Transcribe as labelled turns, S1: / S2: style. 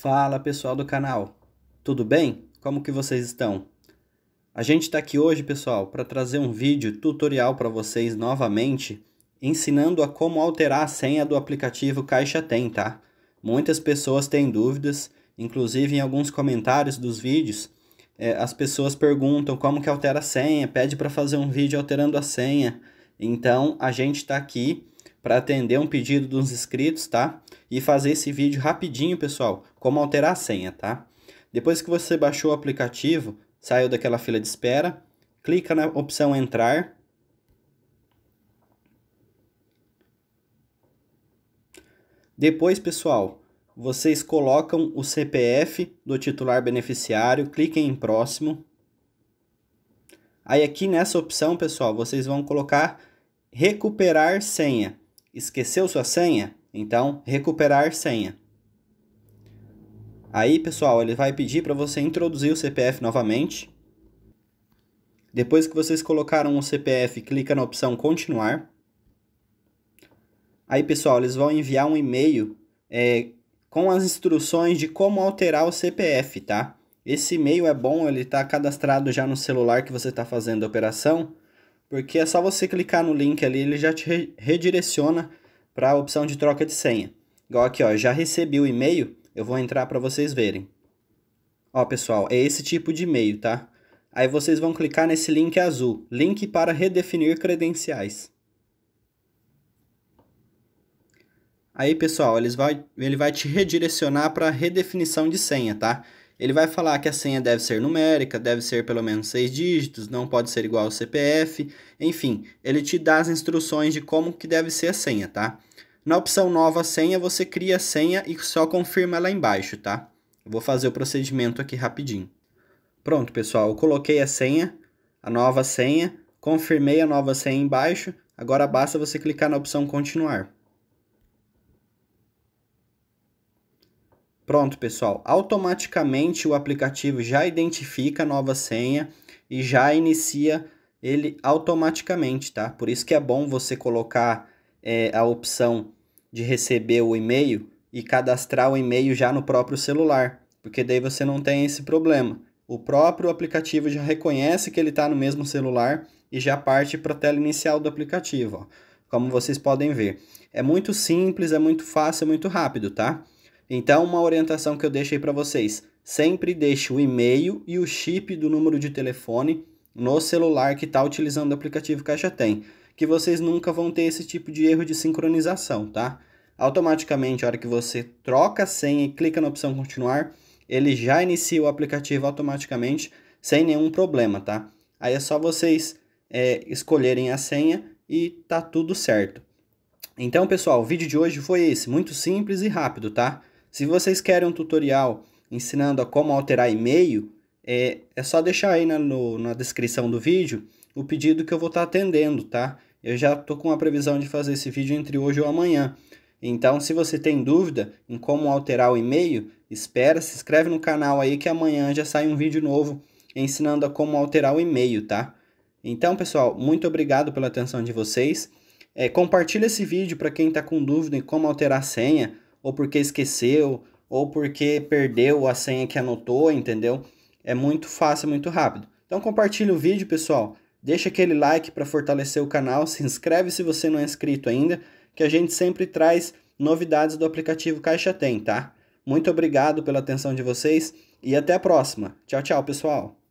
S1: Fala pessoal do canal, tudo bem? Como que vocês estão? A gente está aqui hoje, pessoal, para trazer um vídeo tutorial para vocês novamente, ensinando a como alterar a senha do aplicativo Caixa Tem, tá? Muitas pessoas têm dúvidas, inclusive em alguns comentários dos vídeos, é, as pessoas perguntam como que altera a senha, pede para fazer um vídeo alterando a senha. Então, a gente está aqui para atender um pedido dos inscritos, tá? e fazer esse vídeo rapidinho, pessoal, como alterar a senha, tá? Depois que você baixou o aplicativo, saiu daquela fila de espera, clica na opção entrar. Depois, pessoal, vocês colocam o CPF do titular beneficiário, cliquem em próximo. Aí aqui nessa opção, pessoal, vocês vão colocar recuperar senha. Esqueceu sua senha? Então, recuperar senha. Aí, pessoal, ele vai pedir para você introduzir o CPF novamente. Depois que vocês colocaram o CPF, clica na opção continuar. Aí, pessoal, eles vão enviar um e-mail é, com as instruções de como alterar o CPF, tá? Esse e-mail é bom, ele está cadastrado já no celular que você está fazendo a operação, porque é só você clicar no link ali, ele já te redireciona para a opção de troca de senha. Igual aqui, ó, já recebi o e-mail, eu vou entrar para vocês verem. Ó, pessoal, é esse tipo de e-mail, tá? Aí vocês vão clicar nesse link azul, link para redefinir credenciais. Aí, pessoal, eles vai, ele vai te redirecionar para redefinição de senha, tá? Ele vai falar que a senha deve ser numérica, deve ser pelo menos seis dígitos, não pode ser igual ao CPF, enfim, ele te dá as instruções de como que deve ser a senha, tá? Na opção nova senha, você cria a senha e só confirma lá embaixo, tá? Eu vou fazer o procedimento aqui rapidinho. Pronto, pessoal, eu coloquei a senha, a nova senha, confirmei a nova senha embaixo, agora basta você clicar na opção continuar. Pronto, pessoal, automaticamente o aplicativo já identifica a nova senha e já inicia ele automaticamente, tá? Por isso que é bom você colocar é, a opção de receber o e-mail e cadastrar o e-mail já no próprio celular, porque daí você não tem esse problema. O próprio aplicativo já reconhece que ele está no mesmo celular e já parte para a tela inicial do aplicativo, ó, como vocês podem ver. É muito simples, é muito fácil, é muito rápido, tá? Então, uma orientação que eu deixo aí para vocês, sempre deixe o e-mail e o chip do número de telefone no celular que está utilizando o aplicativo que já tem que vocês nunca vão ter esse tipo de erro de sincronização, tá? Automaticamente, a hora que você troca a senha e clica na opção continuar, ele já inicia o aplicativo automaticamente sem nenhum problema, tá? Aí é só vocês é, escolherem a senha e tá tudo certo. Então, pessoal, o vídeo de hoje foi esse, muito simples e rápido, tá? Se vocês querem um tutorial ensinando a como alterar e-mail, é, é só deixar aí na, no, na descrição do vídeo o pedido que eu vou estar tá atendendo, tá? Eu já estou com a previsão de fazer esse vídeo entre hoje ou amanhã. Então, se você tem dúvida em como alterar o e-mail, espera, se inscreve no canal aí que amanhã já sai um vídeo novo ensinando a como alterar o e-mail, tá? Então, pessoal, muito obrigado pela atenção de vocês. É, compartilha esse vídeo para quem está com dúvida em como alterar a senha, ou porque esqueceu, ou porque perdeu a senha que anotou, entendeu? É muito fácil, muito rápido. Então compartilha o vídeo, pessoal. Deixa aquele like para fortalecer o canal, se inscreve se você não é inscrito ainda, que a gente sempre traz novidades do aplicativo Caixa Tem, tá? Muito obrigado pela atenção de vocês e até a próxima. Tchau, tchau, pessoal.